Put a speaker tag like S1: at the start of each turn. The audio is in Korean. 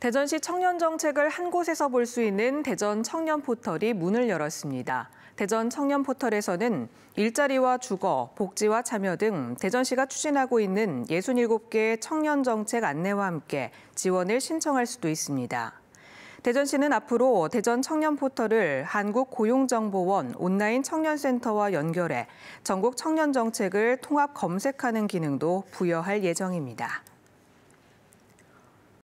S1: 대전시 청년 정책을 한 곳에서 볼 수 있는 대전 청년 포털이 문을 열었습니다. 대전 청년 포털에서는 일자리와 주거, 복지와 참여 등 대전시가 추진하고 있는 67개의 청년 정책 안내와 함께 지원을 신청할 수도 있습니다. 대전시는 앞으로 대전 청년 포털을 한국 고용정보원 온라인 청년센터와 연결해 전국 청년 정책을 통합 검색하는 기능도 부여할 예정입니다.